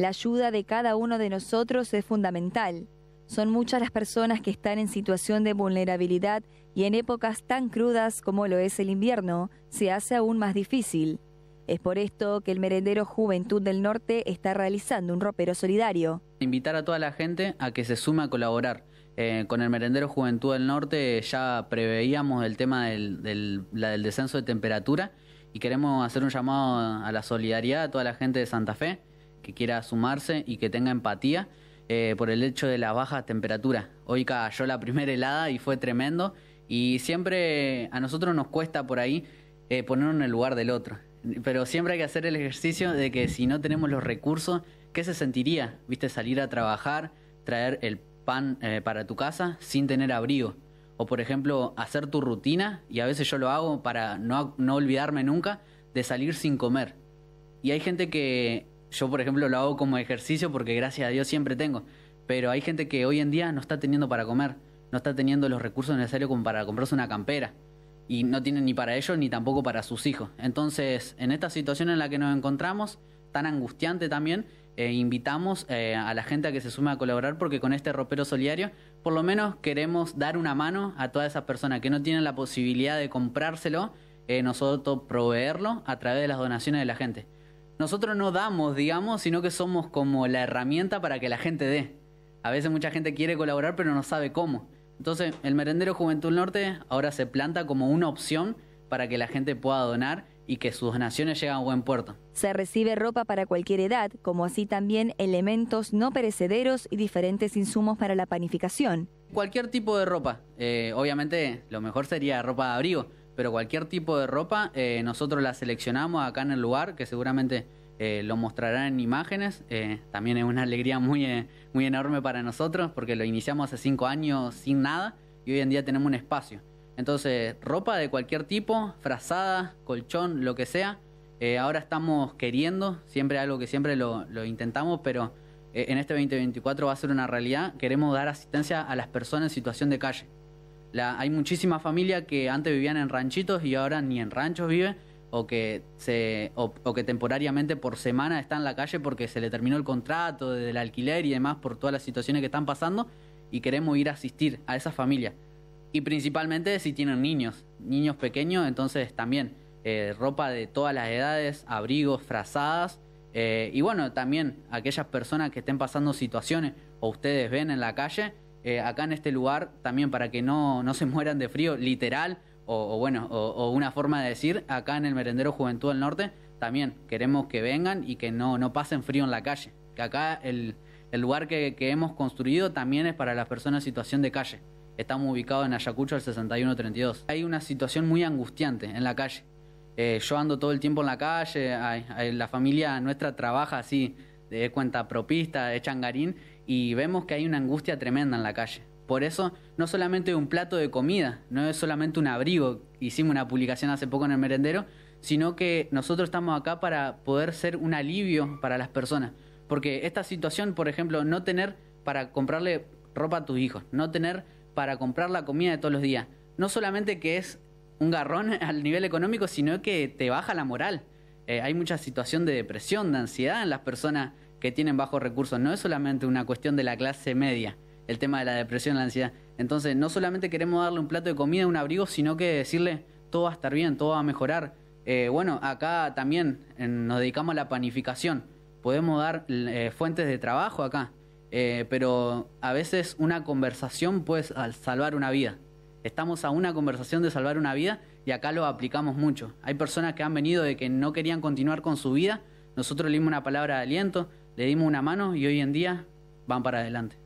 La ayuda de cada uno de nosotros es fundamental. Son muchas las personas que están en situación de vulnerabilidad y en épocas tan crudas como lo es el invierno, se hace aún más difícil. Es por esto que el merendero Juventud del Norte está realizando un ropero solidario. Invitar a toda la gente a que se sume a colaborar. Eh, con el merendero Juventud del Norte ya preveíamos el tema del, la del descenso de temperatura y queremos hacer un llamado a la solidaridad a toda la gente de Santa Fe que quiera sumarse y que tenga empatía eh, por el hecho de las bajas temperaturas. Hoy cayó la primera helada y fue tremendo y siempre a nosotros nos cuesta por ahí eh, ponernos en el lugar del otro. Pero siempre hay que hacer el ejercicio de que si no tenemos los recursos, ¿qué se sentiría? ¿Viste? Salir a trabajar, traer el pan eh, para tu casa sin tener abrigo. O por ejemplo, hacer tu rutina, y a veces yo lo hago para no, no olvidarme nunca, de salir sin comer. Y hay gente que yo, por ejemplo, lo hago como ejercicio porque gracias a Dios siempre tengo. Pero hay gente que hoy en día no está teniendo para comer, no está teniendo los recursos necesarios como para comprarse una campera. Y no tiene ni para ellos ni tampoco para sus hijos. Entonces, en esta situación en la que nos encontramos, tan angustiante también, eh, invitamos eh, a la gente a que se sume a colaborar porque con este ropero solidario por lo menos queremos dar una mano a todas esas personas que no tienen la posibilidad de comprárselo, eh, nosotros proveerlo a través de las donaciones de la gente nosotros no damos, digamos, sino que somos como la herramienta para que la gente dé. A veces mucha gente quiere colaborar pero no sabe cómo. Entonces, el Merendero Juventud Norte ahora se planta como una opción para que la gente pueda donar y que sus donaciones lleguen a buen puerto. Se recibe ropa para cualquier edad, como así también elementos no perecederos y diferentes insumos para la panificación. Cualquier tipo de ropa. Eh, obviamente, lo mejor sería ropa de abrigo, pero cualquier tipo de ropa eh, nosotros la seleccionamos acá en el lugar, que seguramente eh, lo mostrarán en imágenes. Eh, también es una alegría muy, muy enorme para nosotros, porque lo iniciamos hace cinco años sin nada y hoy en día tenemos un espacio. Entonces, ropa de cualquier tipo, frazada, colchón, lo que sea. ahora estamos queriendo, siempre algo que siempre lo intentamos, pero en este 2024 va a ser una realidad. Queremos dar asistencia a las personas en situación de calle hay muchísima familia que antes vivían en ranchitos y ahora ni en ranchos vive o que se o, que temporariamente por semana está en la calle porque se le terminó el contrato del alquiler y demás por todas las situaciones que están pasando y queremos ir a asistir a esas familias y principalmente si tienen niños niños pequeños entonces también eh, ropa de todas las edades abrigos frazadas eh, y bueno también aquellas personas que estén pasando situaciones o ustedes ven en la calle eh, acá en este lugar, también para que no, se mueran de frío, literal, o, bueno, o, una forma de decir, acá en el Merendero Juventud del Norte, también queremos que vengan y que no, no pasen frío en la calle. Que acá el, lugar que, hemos construido también es para las personas en situación de calle. Estamos ubicados en Ayacucho al 6132. Hay una situación muy angustiante en la calle. Eh, yo ando todo el tiempo en la calle, la familia nuestra trabaja así de cuenta propista, de changarín, y vemos que hay una angustia tremenda en la calle. Por eso, no solamente un plato de comida, no es solamente un abrigo, hicimos una publicación hace poco en el merendero, sino que nosotros estamos acá para poder ser un alivio para las personas. Porque esta situación, por ejemplo, no tener para comprarle ropa a tus hijos, no tener para comprar la comida de todos los días, no solamente que es un garrón al nivel económico, sino que te baja la moral. Eh, hay mucha situación de depresión, de ansiedad en las personas que tienen bajos recursos. No es solamente una cuestión de la clase media, el tema de la depresión, la ansiedad. Entonces, no solamente queremos darle un plato de comida, un abrigo, sino que decirle, todo va a estar bien, todo va a mejorar. Eh, bueno, acá también nos dedicamos a la panificación. Podemos dar eh, fuentes de trabajo acá, pero a veces una conversación puede salvar una vida. Estamos a una conversación de salvar una vida y acá lo aplicamos mucho. Hay personas que han venido de que no querían continuar con su vida, nosotros le dimos una palabra de aliento, le dimos una mano y hoy en día van para adelante.